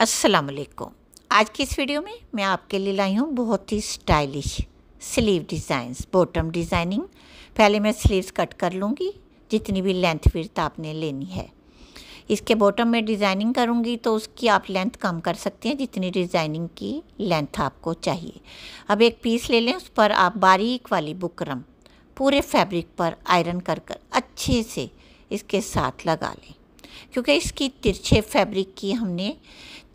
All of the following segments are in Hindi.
असलकुम आज की इस वीडियो में मैं आपके लिए लाई हूँ बहुत ही stylish sleeve designs bottom designing पहले मैं स्लीव्स कट कर लूँगी जितनी भी लेंथ विर्थ आपने लेनी है इसके बॉटम में डिज़ाइनिंग करूँगी तो उसकी आप लेंथ कम कर सकते हैं जितनी डिज़ाइनिंग की लेंथ आपको चाहिए अब एक पीस ले लें उस पर आप बारीक वाली बुकरम पूरे फैब्रिक पर आयरन कर कर अच्छे से इसके साथ लगा लें क्योंकि इसकी तिरछे फैब्रिक की हमने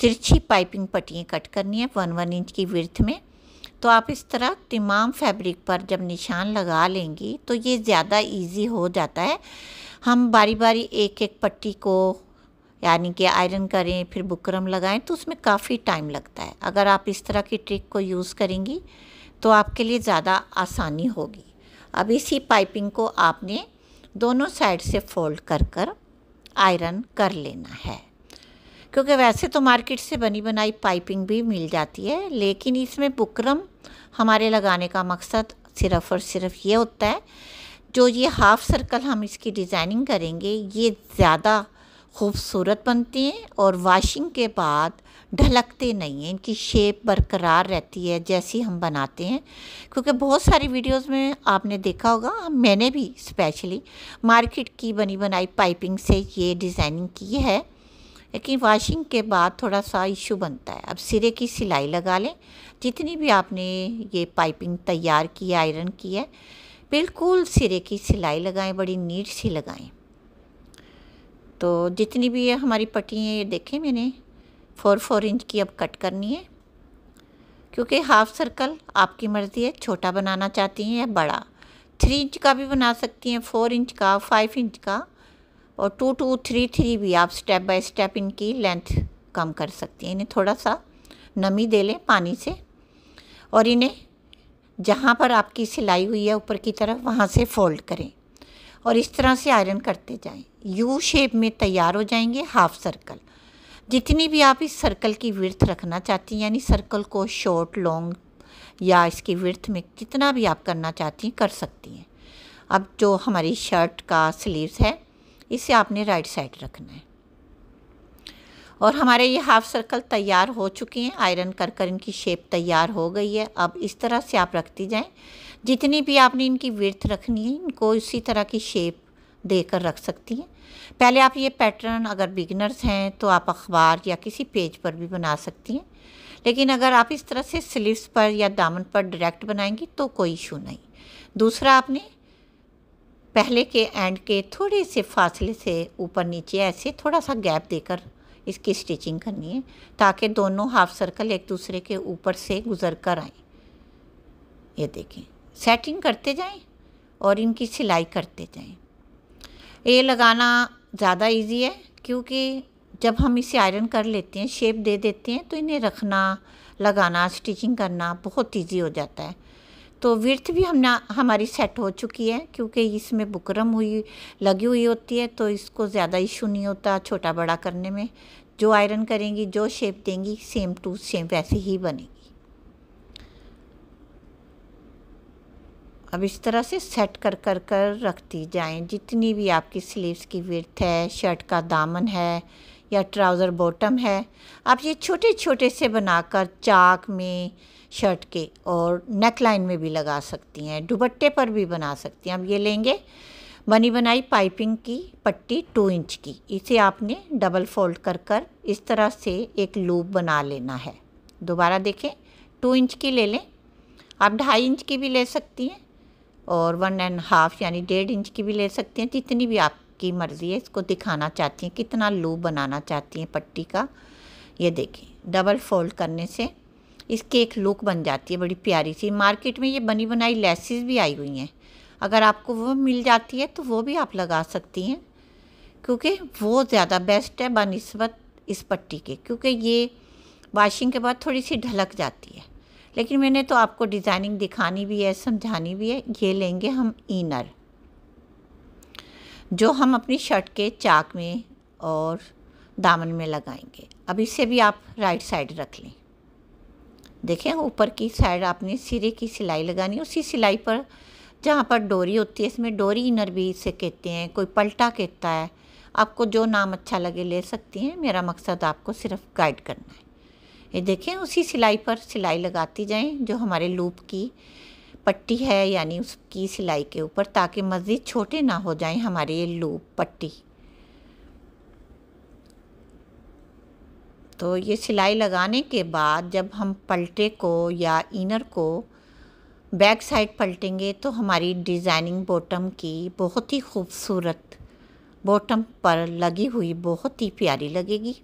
तिरछी पाइपिंग पट्टियाँ कट करनी है वन वन इंच की विर्थ में तो आप इस तरह तमाम फैब्रिक पर जब निशान लगा लेंगी तो ये ज़्यादा इजी हो जाता है हम बारी बारी एक एक पट्टी को यानी कि आयरन करें फिर बुकरम लगाएं तो उसमें काफ़ी टाइम लगता है अगर आप इस तरह की ट्रिक को यूज़ करेंगी तो आपके लिए ज़्यादा आसानी होगी अब इसी पाइपिंग को आपने दोनों साइड से फोल्ड कर कर आयरन कर लेना है क्योंकि वैसे तो मार्केट से बनी बनाई पाइपिंग भी मिल जाती है लेकिन इसमें बुकरम हमारे लगाने का मकसद सिर्फ और सिर्फ ये होता है जो ये हाफ़ सर्कल हम इसकी डिज़ाइनिंग करेंगे ये ज़्यादा खूबसूरत बनते हैं और वाशिंग के बाद ढलकते नहीं हैं इनकी शेप बरकरार रहती है जैसी हम बनाते हैं क्योंकि बहुत सारी वीडियोस में आपने देखा होगा मैंने भी स्पेशली मार्केट की बनी बनाई पाइपिंग से ये डिज़ाइनिंग की है लेकिन वॉशिंग के बाद थोड़ा सा इशू बनता है अब सिरे की सिलाई लगा लें जितनी भी आपने ये पाइपिंग तैयार की है आयरन की है बिल्कुल सिरे की सिलाई लगाएं बड़ी नीट सी लगाएं तो जितनी भी है हमारी पट्टी हैं ये देखें मैंने फोर फोर इंच की अब कट करनी है क्योंकि हाफ सर्कल आपकी मर्ज़ी है छोटा बनाना चाहती हैं या बड़ा थ्री इंच का भी बना सकती हैं फोर इंच का फाइव इंच का और टू टू थ्री थ्री भी आप स्टेप बाय स्टेप इनकी लेंथ कम कर सकती हैं इन्हें थोड़ा सा नमी दे लें पानी से और इन्हें जहाँ पर आपकी सिलाई हुई है ऊपर की तरफ वहाँ से फोल्ड करें और इस तरह से आयरन करते जाएं यू शेप में तैयार हो जाएंगे हाफ सर्कल जितनी भी आप इस सर्कल की विर्थ रखना चाहती हैं यानी सर्कल को शॉर्ट लॉन्ग या इसकी विर्थ में जितना भी आप करना चाहती हैं कर सकती हैं अब जो हमारी शर्ट का स्लीव्स है इसे आपने राइट साइड रखना है और हमारे ये हाफ सर्कल तैयार हो चुके हैं आयरन कर कर इनकी शेप तैयार हो गई है अब इस तरह से आप रखती जाएं जितनी भी आपने इनकी विर्थ रखनी है इनको इसी तरह की शेप देकर रख सकती हैं पहले आप ये पैटर्न अगर बिगनर्स हैं तो आप अखबार या किसी पेज पर भी बना सकती हैं लेकिन अगर आप इस तरह से स्लीवस पर या दामन पर डायरेक्ट बनाएंगी तो कोई इशू नहीं दूसरा आपने पहले के एंड के थोड़े से फासले से ऊपर नीचे ऐसे थोड़ा सा गैप देकर इसकी स्टिचिंग करनी है ताकि दोनों हाफ सर्कल एक दूसरे के ऊपर से गुजर कर आए ये देखें सेटिंग करते जाएं और इनकी सिलाई करते जाएं ये लगाना ज़्यादा इजी है क्योंकि जब हम इसे आयरन कर लेते हैं शेप दे देते हैं तो इन्हें रखना लगाना स्टिचिंग करना बहुत ईजी हो जाता है तो विर्थ भी हम ना हमारी सेट हो चुकी है क्योंकि इसमें बुकरम हुई लगी हुई होती है तो इसको ज़्यादा इशू नहीं होता छोटा बड़ा करने में जो आयरन करेंगी जो शेप देंगी सेम टू सेम वैसी ही बनेगी अब इस तरह से सेट कर कर कर रखती जाएं जितनी भी आपकी स्लीव्स की विर्थ है शर्ट का दामन है या ट्राउज़र बॉटम है आप ये छोटे छोटे से बनाकर चाक में शर्ट के और नेक लाइन में भी लगा सकती हैं दुबट्टे पर भी बना सकती हैं अब ये लेंगे बनी बनाई पाइपिंग की पट्टी टू इंच की इसे आपने डबल फोल्ड कर कर इस तरह से एक लूप बना लेना है दोबारा देखें टू इंच की ले लें आप ढाई इंच की भी ले सकती हैं और वन एंड हाफ़ यानी डेढ़ इंच की भी ले सकती हैं जितनी भी आप की मर्ज़ी है इसको दिखाना चाहती हैं कितना लू बनाना चाहती हैं पट्टी का ये देखें डबल फोल्ड करने से इसकी एक लुक बन जाती है बड़ी प्यारी सी मार्केट में ये बनी बनाई लेसिस भी आई हुई हैं अगर आपको वो मिल जाती है तो वो भी आप लगा सकती हैं क्योंकि वो ज़्यादा बेस्ट है बनस्बत इस पट्टी के क्योंकि ये वाशिंग के बाद थोड़ी सी ढलक जाती है लेकिन मैंने तो आपको डिज़ाइनिंग दिखानी भी है समझानी भी है ये लेंगे हम इनर जो हम अपनी शर्ट के चाक में और दामन में लगाएंगे अब इसे भी आप राइट साइड रख लें देखें ऊपर की साइड आपने सिरे की सिलाई लगानी उसी सिलाई पर जहाँ पर डोरी होती है इसमें डोरी इनर भी इसे कहते हैं कोई पलटा कहता है आपको जो नाम अच्छा लगे ले सकती हैं मेरा मकसद आपको सिर्फ गाइड करना है ये देखें उसी सिलाई पर सिलाई लगाती जाएं जो हमारे लूप की पट्टी है यानी उसकी सिलाई के ऊपर ताकि मज़ीद छोटे ना हो जाएं हमारे ये लूप पट्टी तो ये सिलाई लगाने के बाद जब हम पलटे को या इनर को बैक साइड पलटेंगे तो हमारी डिज़ाइनिंग बॉटम की बहुत ही खूबसूरत बॉटम पर लगी हुई बहुत ही प्यारी लगेगी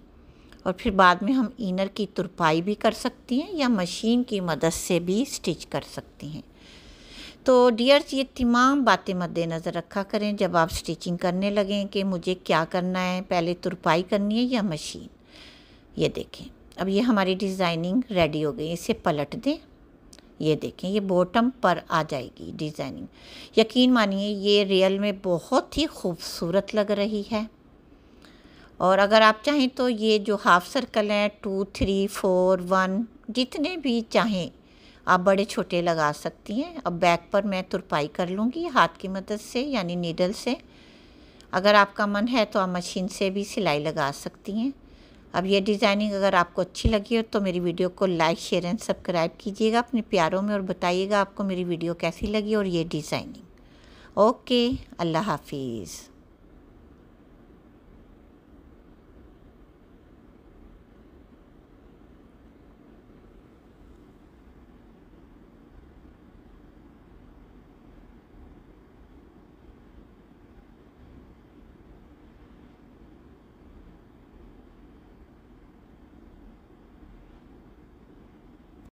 और फिर बाद में हम इनर की तुरपाई भी कर सकती हैं या मशीन की मदद से भी स्टिच कर सकती हैं तो डियर्स ये तमाम बातें मद्देनज़र रखा करें जब आप स्टिचिंग करने लगें कि मुझे क्या करना है पहले तुरपाई करनी है या मशीन ये देखें अब ये हमारी डिज़ाइनिंग रेडी हो गई इसे पलट दें ये देखें ये बॉटम पर आ जाएगी डिज़ाइनिंग यकीन मानिए ये रियल में बहुत ही खूबसूरत लग रही है और अगर आप चाहें तो ये जो हाफ सर्कल है टू थ्री फोर वन जितने भी चाहें आप बड़े छोटे लगा सकती हैं अब बैक पर मैं तुरपाई कर लूँगी हाथ की मदद से यानी नीडल से अगर आपका मन है तो आप मशीन से भी सिलाई लगा सकती हैं अब ये डिज़ाइनिंग अगर आपको अच्छी लगी हो तो मेरी वीडियो को लाइक शेयर एंड सब्सक्राइब कीजिएगा अपने प्यारों में और बताइएगा आपको मेरी वीडियो कैसी लगी और ये डिज़ाइनिंग ओके अल्लाह हाफिज़